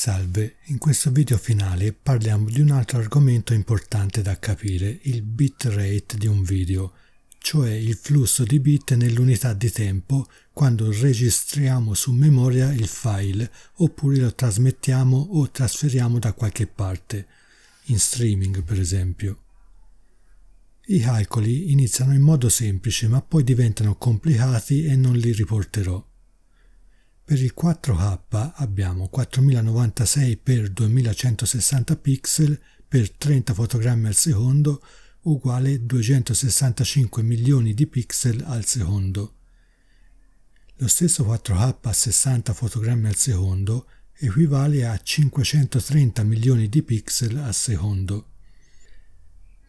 Salve, in questo video finale parliamo di un altro argomento importante da capire, il bitrate di un video, cioè il flusso di bit nell'unità di tempo quando registriamo su memoria il file oppure lo trasmettiamo o trasferiamo da qualche parte, in streaming per esempio. I calcoli iniziano in modo semplice ma poi diventano complicati e non li riporterò. Per il 4K abbiamo 4096 x 2160 pixel per 30 fotogrammi al secondo uguale 265 milioni di pixel al secondo. Lo stesso 4K a 60 fotogrammi al secondo equivale a 530 milioni di pixel al secondo.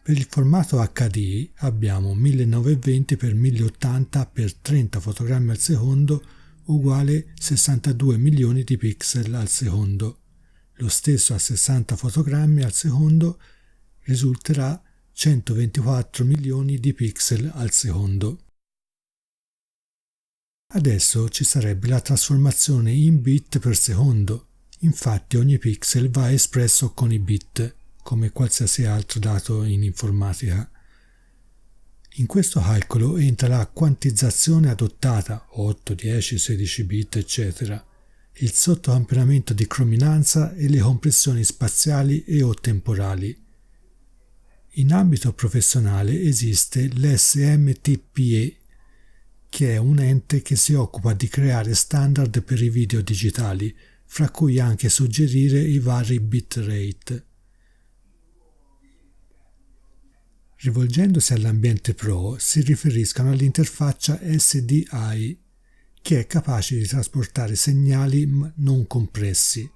Per il formato HD abbiamo 1920x1080 x 30 fotogrammi al secondo uguale 62 milioni di pixel al secondo. Lo stesso a 60 fotogrammi al secondo risulterà 124 milioni di pixel al secondo. Adesso ci sarebbe la trasformazione in bit per secondo, infatti ogni pixel va espresso con i bit, come qualsiasi altro dato in informatica. In questo calcolo entra la quantizzazione adottata 8, 10, 16 bit, eccetera, il sottoampionamento di crominanza e le compressioni spaziali e o temporali. In ambito professionale esiste l'SMTPE, che è un ente che si occupa di creare standard per i video digitali, fra cui anche suggerire i vari bitrate. rivolgendosi all'ambiente Pro, si riferiscano all'interfaccia SDI, che è capace di trasportare segnali non compressi.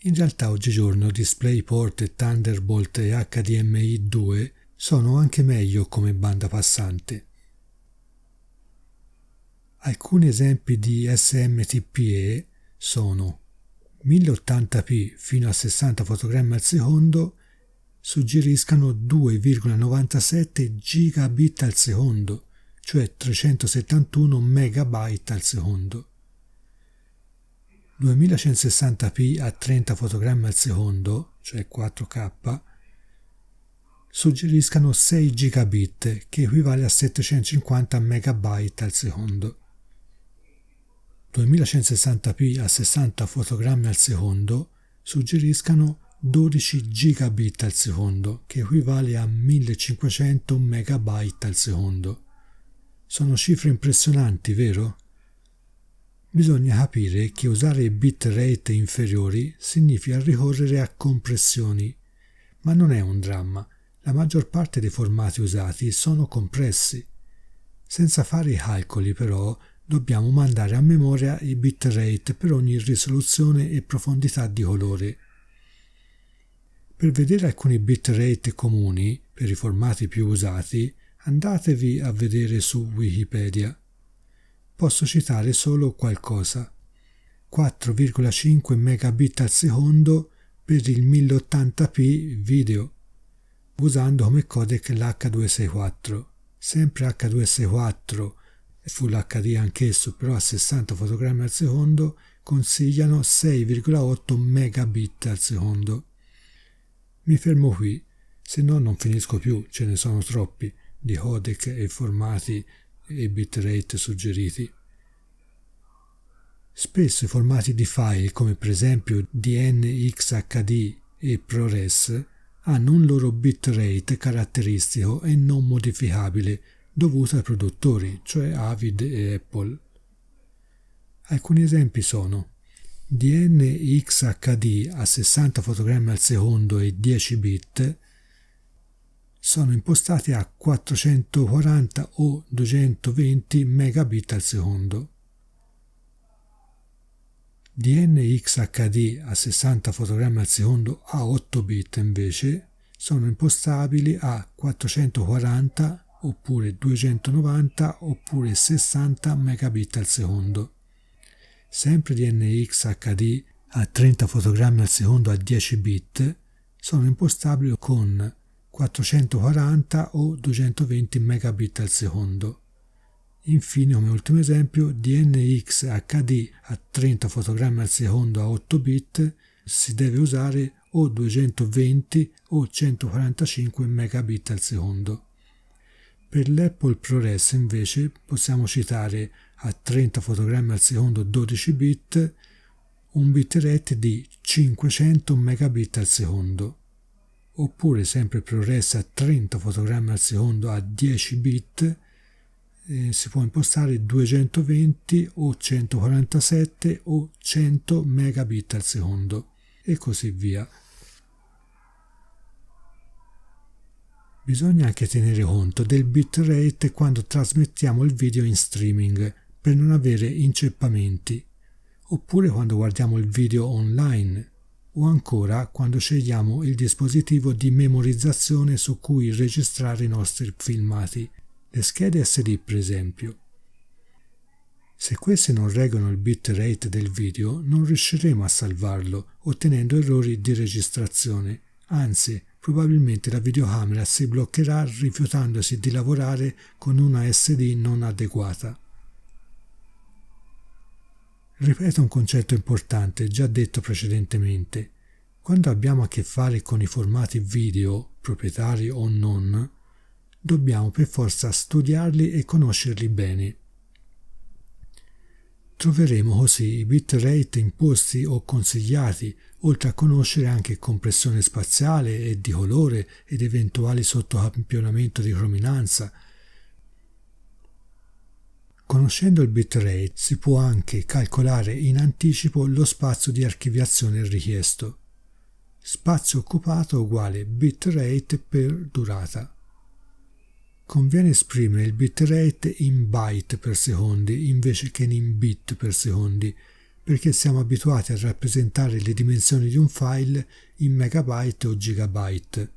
In realtà oggigiorno DisplayPort e Thunderbolt e HDMI 2 sono anche meglio come banda passante. Alcuni esempi di SMTPE sono 1080p fino a 60 fotogrammi al secondo suggeriscano 2,97 gigabit al secondo, cioè 371 megabyte al secondo. 2160p a 30 fotogrammi al secondo, cioè 4K, suggeriscano 6 gigabit, che equivale a 750 megabyte al secondo. 2160p a 60 fotogrammi al secondo suggeriscano 12 gigabit al secondo, che equivale a 1500 megabyte al secondo. Sono cifre impressionanti, vero? Bisogna capire che usare bitrate inferiori significa ricorrere a compressioni, ma non è un dramma. La maggior parte dei formati usati sono compressi. Senza fare i calcoli, però, dobbiamo mandare a memoria i bitrate per ogni risoluzione e profondità di colore. Per vedere alcuni bitrate comuni per i formati più usati, andatevi a vedere su Wikipedia. Posso citare solo qualcosa. 4,5 megabit al secondo per il 1080p video, usando come codec l'H264. Sempre H264 Full HD anch'esso, però a 60 fotogrammi al secondo, consigliano 6,8 megabit al secondo. Mi fermo qui, se no non finisco più, ce ne sono troppi, di codec e formati e bitrate suggeriti. Spesso i formati di file, come per esempio DNxHD e ProRes, hanno un loro bitrate caratteristico e non modificabile dovuto ai produttori, cioè Avid e Apple. Alcuni esempi sono DNXHD a 60 fotogrammi al secondo e 10 bit sono impostati a 440 o 220 megabit al secondo. DNXHD a 60 fotogrammi al secondo a 8 bit invece sono impostabili a 440 oppure 290 oppure 60 megabit al secondo sempre di NXHD a 30 fotogrammi al secondo a 10 bit, sono impostabili con 440 o 220 megabit al secondo. Infine, come ultimo esempio, DNxHD a 30 fotogrammi al secondo a 8 bit si deve usare o 220 o 145 megabit al secondo. Per l'Apple ProRes invece possiamo citare a 30 fotogrammi al secondo 12 bit, un bit rate di 500 megabit al secondo, oppure sempre ProRes a 30 fotogrammi al secondo a 10 bit, eh, si può impostare 220 o 147 o 100 megabit al secondo e così via. Bisogna anche tenere conto del bitrate quando trasmettiamo il video in streaming per non avere inceppamenti, oppure quando guardiamo il video online, o ancora quando scegliamo il dispositivo di memorizzazione su cui registrare i nostri filmati, le schede SD per esempio. Se queste non reggono il bitrate del video, non riusciremo a salvarlo, ottenendo errori di registrazione. Anzi, probabilmente la videocamera si bloccherà rifiutandosi di lavorare con una SD non adeguata. Ripeto un concetto importante già detto precedentemente. Quando abbiamo a che fare con i formati video, proprietari o non, dobbiamo per forza studiarli e conoscerli bene. Troveremo così i bitrate imposti o consigliati, oltre a conoscere anche compressione spaziale e di colore ed eventuali sottocampionamento di crominanza, Conoscendo il bitrate si può anche calcolare in anticipo lo spazio di archiviazione richiesto. Spazio occupato uguale bitrate per durata. Conviene esprimere il bitrate in byte per secondi invece che in bit per secondi, perché siamo abituati a rappresentare le dimensioni di un file in megabyte o gigabyte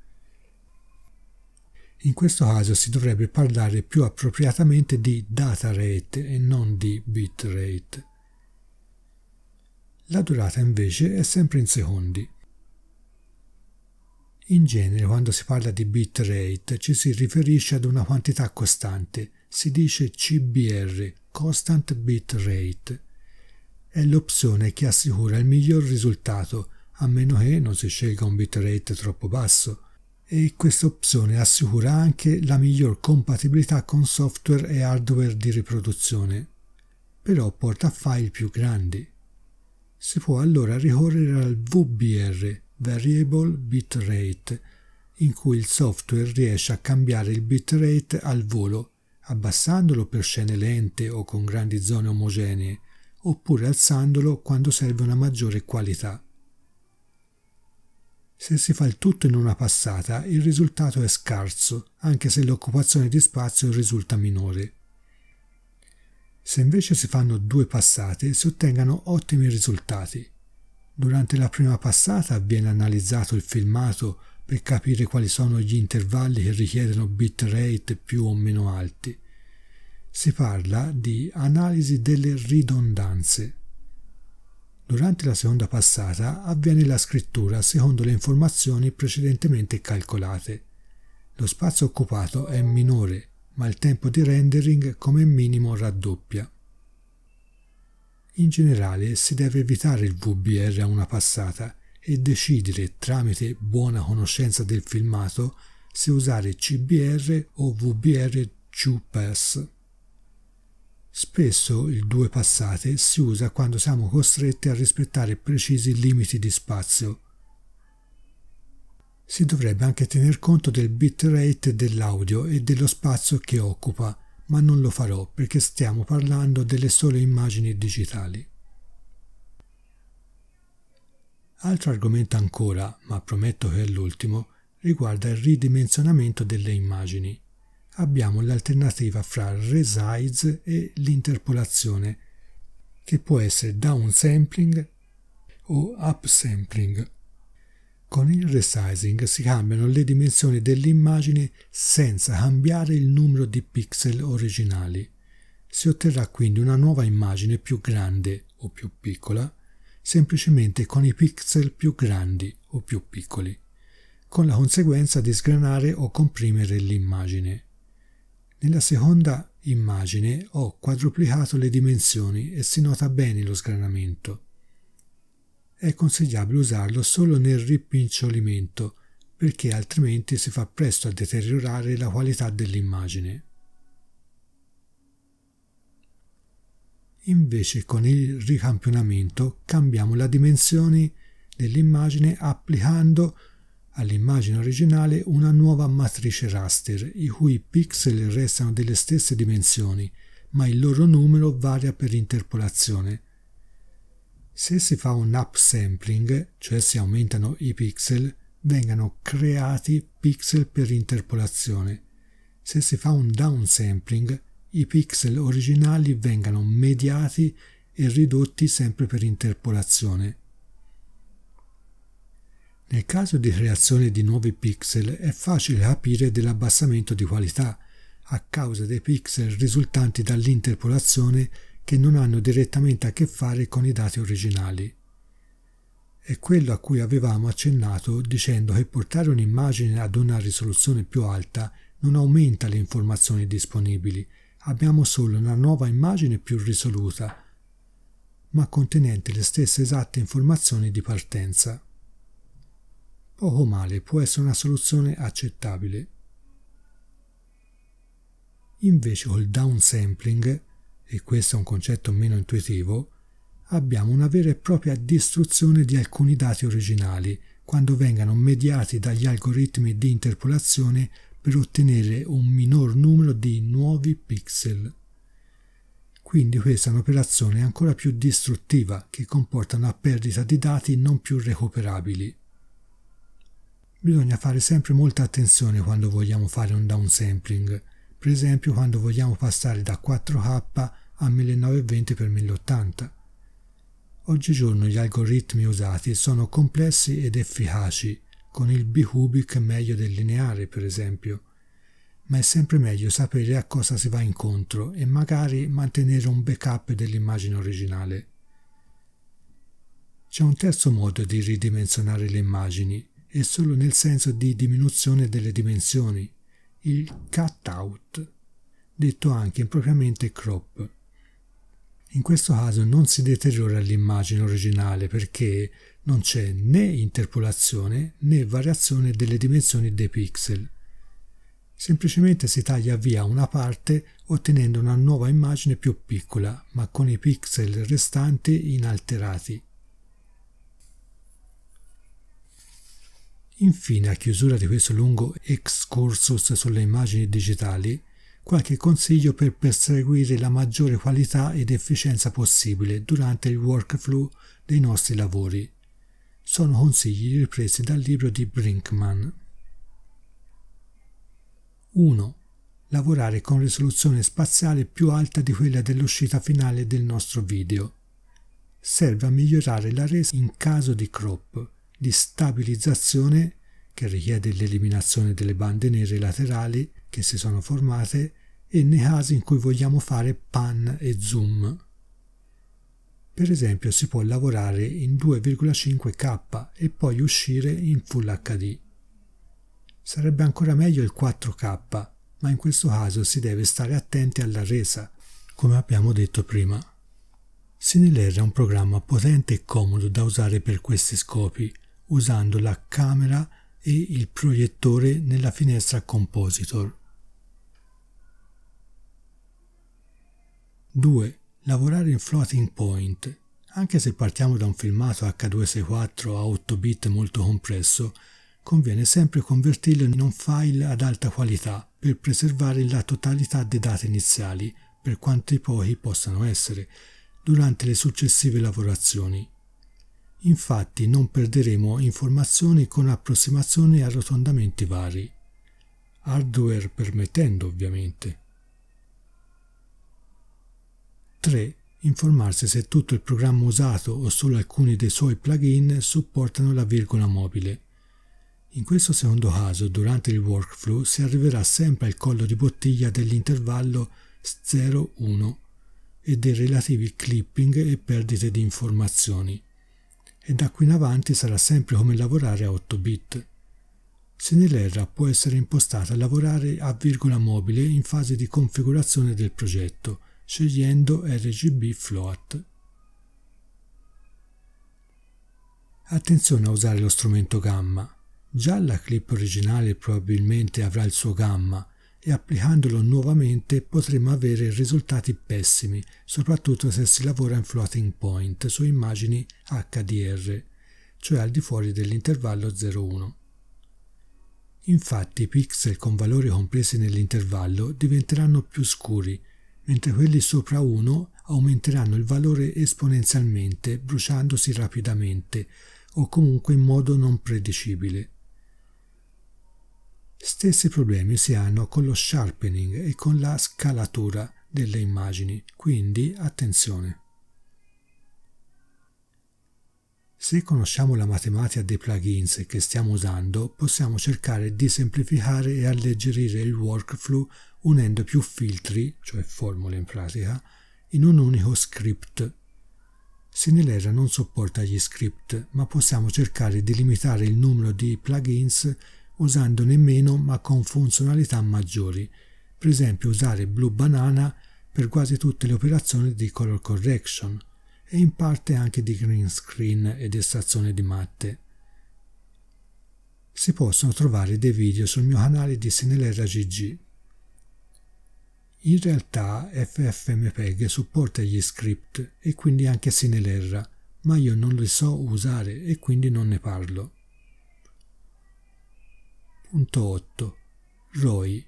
in questo caso si dovrebbe parlare più appropriatamente di data rate e non di bit rate. La durata invece è sempre in secondi. In genere quando si parla di bit rate ci si riferisce ad una quantità costante, si dice CBR, Constant Bit Rate. È l'opzione che assicura il miglior risultato, a meno che non si scelga un bitrate troppo basso e questa opzione assicura anche la miglior compatibilità con software e hardware di riproduzione, però porta file più grandi. Si può allora ricorrere al VBR, Variable Bitrate, in cui il software riesce a cambiare il bitrate al volo, abbassandolo per scene lente o con grandi zone omogenee, oppure alzandolo quando serve una maggiore qualità. Se si fa il tutto in una passata, il risultato è scarso, anche se l'occupazione di spazio risulta minore. Se invece si fanno due passate, si ottengono ottimi risultati. Durante la prima passata viene analizzato il filmato per capire quali sono gli intervalli che richiedono bitrate più o meno alti. Si parla di analisi delle ridondanze. Durante la seconda passata avviene la scrittura secondo le informazioni precedentemente calcolate. Lo spazio occupato è minore, ma il tempo di rendering come minimo raddoppia. In generale si deve evitare il VBR a una passata e decidere tramite buona conoscenza del filmato se usare CBR o VBR 2 Pass. Spesso il due passate si usa quando siamo costretti a rispettare precisi limiti di spazio. Si dovrebbe anche tener conto del bitrate dell'audio e dello spazio che occupa, ma non lo farò perché stiamo parlando delle sole immagini digitali. Altro argomento ancora, ma prometto che è l'ultimo, riguarda il ridimensionamento delle immagini abbiamo l'alternativa fra resize e l'interpolazione, che può essere downsampling o upsampling. Con il resizing si cambiano le dimensioni dell'immagine senza cambiare il numero di pixel originali. Si otterrà quindi una nuova immagine più grande o più piccola, semplicemente con i pixel più grandi o più piccoli, con la conseguenza di sgranare o comprimere l'immagine. Nella seconda immagine ho quadruplicato le dimensioni e si nota bene lo sgranamento. È consigliabile usarlo solo nel ripinciolimento perché altrimenti si fa presto a deteriorare la qualità dell'immagine. Invece con il ricampionamento cambiamo la dimensione dell'immagine applicando all'immagine originale una nuova matrice raster, i cui pixel restano delle stesse dimensioni, ma il loro numero varia per interpolazione. Se si fa un upsampling, cioè si aumentano i pixel, vengano creati pixel per interpolazione. Se si fa un downsampling, i pixel originali vengano mediati e ridotti sempre per interpolazione. Nel caso di creazione di nuovi pixel è facile capire dell'abbassamento di qualità a causa dei pixel risultanti dall'interpolazione che non hanno direttamente a che fare con i dati originali. È quello a cui avevamo accennato dicendo che portare un'immagine ad una risoluzione più alta non aumenta le informazioni disponibili, abbiamo solo una nuova immagine più risoluta, ma contenente le stesse esatte informazioni di partenza poco male può essere una soluzione accettabile. Invece col downsampling, e questo è un concetto meno intuitivo, abbiamo una vera e propria distruzione di alcuni dati originali quando vengano mediati dagli algoritmi di interpolazione per ottenere un minor numero di nuovi pixel. Quindi questa è un'operazione ancora più distruttiva che comporta una perdita di dati non più recuperabili. Bisogna fare sempre molta attenzione quando vogliamo fare un downsampling, per esempio quando vogliamo passare da 4K a 1920x1080. Oggigiorno gli algoritmi usati sono complessi ed efficaci, con il B-Cubic meglio del lineare per esempio, ma è sempre meglio sapere a cosa si va incontro e magari mantenere un backup dell'immagine originale. C'è un terzo modo di ridimensionare le immagini, e solo nel senso di diminuzione delle dimensioni, il cut-out, detto anche impropriamente crop. In questo caso non si deteriora l'immagine originale perché non c'è né interpolazione né variazione delle dimensioni dei pixel. Semplicemente si taglia via una parte ottenendo una nuova immagine più piccola, ma con i pixel restanti inalterati. Infine, a chiusura di questo lungo excursus sulle immagini digitali, qualche consiglio per perseguire la maggiore qualità ed efficienza possibile durante il workflow dei nostri lavori. Sono consigli ripresi dal libro di Brinkman. 1. Lavorare con risoluzione spaziale più alta di quella dell'uscita finale del nostro video. Serve a migliorare la resa in caso di crop di stabilizzazione che richiede l'eliminazione delle bande nere laterali che si sono formate e nei casi in cui vogliamo fare pan e zoom. Per esempio si può lavorare in 2,5K e poi uscire in Full HD. Sarebbe ancora meglio il 4K, ma in questo caso si deve stare attenti alla resa, come abbiamo detto prima. CineLR è un programma potente e comodo da usare per questi scopi, usando la camera e il proiettore nella finestra Compositor. 2. Lavorare in floating point. Anche se partiamo da un filmato H264 a 8 bit molto compresso, conviene sempre convertirlo in un file ad alta qualità per preservare la totalità dei dati iniziali, per quanti pochi possano essere, durante le successive lavorazioni. Infatti non perderemo informazioni con approssimazioni e arrotondamenti vari, hardware permettendo ovviamente. 3. Informarsi se tutto il programma usato o solo alcuni dei suoi plugin supportano la virgola mobile. In questo secondo caso, durante il workflow, si arriverà sempre al collo di bottiglia dell'intervallo 0-1 e dei relativi clipping e perdite di informazioni e da qui in avanti sarà sempre come lavorare a 8 bit. SNLR può essere impostata a lavorare a virgola mobile in fase di configurazione del progetto, scegliendo RGB Float. Attenzione a usare lo strumento gamma. Già la clip originale probabilmente avrà il suo gamma, e applicandolo nuovamente potremmo avere risultati pessimi, soprattutto se si lavora in floating point su immagini HDR, cioè al di fuori dell'intervallo 0,1. Infatti i pixel con valori compresi nell'intervallo diventeranno più scuri, mentre quelli sopra 1 aumenteranno il valore esponenzialmente bruciandosi rapidamente o comunque in modo non predicibile. Stessi problemi si hanno con lo sharpening e con la scalatura delle immagini, quindi attenzione. Se conosciamo la matematica dei plugins che stiamo usando, possiamo cercare di semplificare e alleggerire il workflow unendo più filtri, cioè formule in pratica, in un unico script. Sinelera non sopporta gli script, ma possiamo cercare di limitare il numero di plugins usandone meno ma con funzionalità maggiori, per esempio usare Blue Banana per quasi tutte le operazioni di color correction e in parte anche di green screen ed estrazione di matte. Si possono trovare dei video sul mio canale di GG. In realtà FFmpeg supporta gli script e quindi anche Sinelera, ma io non li so usare e quindi non ne parlo. 3.8 ROI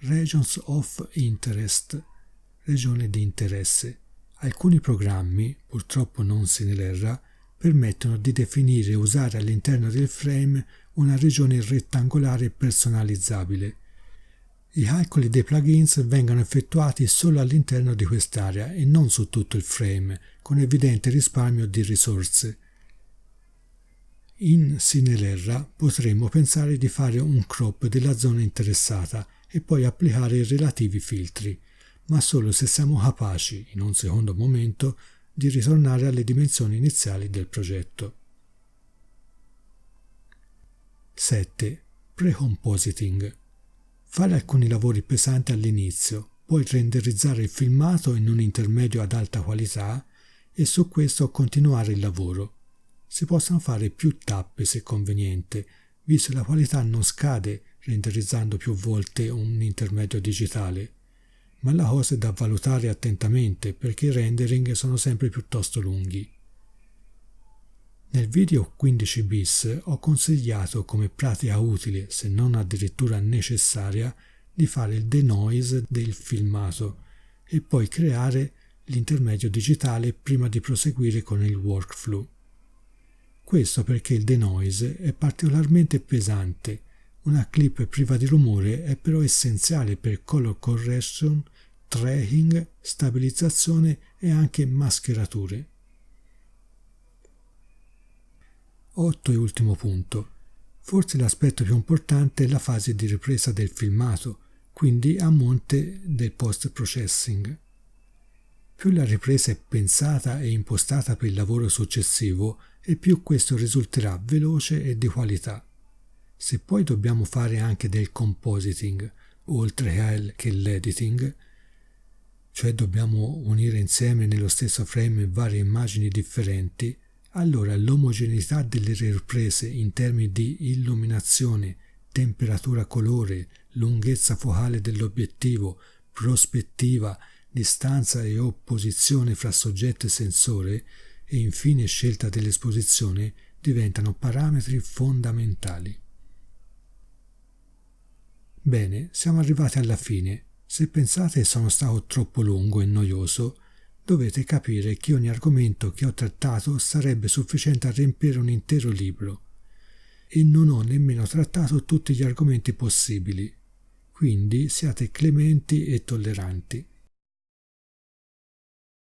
Regions of Interest Regione di interesse Alcuni programmi, purtroppo non se ne Sinelerra, permettono di definire e usare all'interno del frame una regione rettangolare personalizzabile. I calcoli dei plugins vengono effettuati solo all'interno di quest'area e non su tutto il frame, con evidente risparmio di risorse. In Sinelerra potremmo pensare di fare un crop della zona interessata e poi applicare i relativi filtri, ma solo se siamo capaci, in un secondo momento, di ritornare alle dimensioni iniziali del progetto. 7. Precompositing. Fare alcuni lavori pesanti all'inizio, poi renderizzare il filmato in un intermedio ad alta qualità e su questo continuare il lavoro si possano fare più tappe se conveniente, visto che la qualità non scade renderizzando più volte un intermedio digitale. Ma la cosa è da valutare attentamente perché i rendering sono sempre piuttosto lunghi. Nel video 15 bis ho consigliato come pratica utile, se non addirittura necessaria, di fare il denoise del filmato e poi creare l'intermedio digitale prima di proseguire con il workflow. Questo perché il denoise è particolarmente pesante. Una clip priva di rumore è però essenziale per color correction, tracking, stabilizzazione e anche mascherature. Otto e ultimo punto. Forse l'aspetto più importante è la fase di ripresa del filmato, quindi a monte del post processing. Più la ripresa è pensata e impostata per il lavoro successivo, e più questo risulterà veloce e di qualità. Se poi dobbiamo fare anche del compositing, oltre che l'editing, cioè dobbiamo unire insieme nello stesso frame varie immagini differenti, allora l'omogeneità delle riprese in termini di illuminazione, temperatura colore, lunghezza focale dell'obiettivo, prospettiva distanza e opposizione fra soggetto e sensore e infine scelta dell'esposizione diventano parametri fondamentali. Bene, siamo arrivati alla fine. Se pensate sono stato troppo lungo e noioso, dovete capire che ogni argomento che ho trattato sarebbe sufficiente a riempire un intero libro e non ho nemmeno trattato tutti gli argomenti possibili. Quindi siate clementi e tolleranti.